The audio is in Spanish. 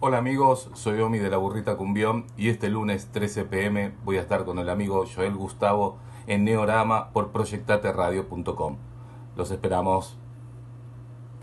Hola amigos, soy Omi de la Burrita Cumbión y este lunes 13 pm voy a estar con el amigo Joel Gustavo en Neorama por proyectateradio.com. Los esperamos.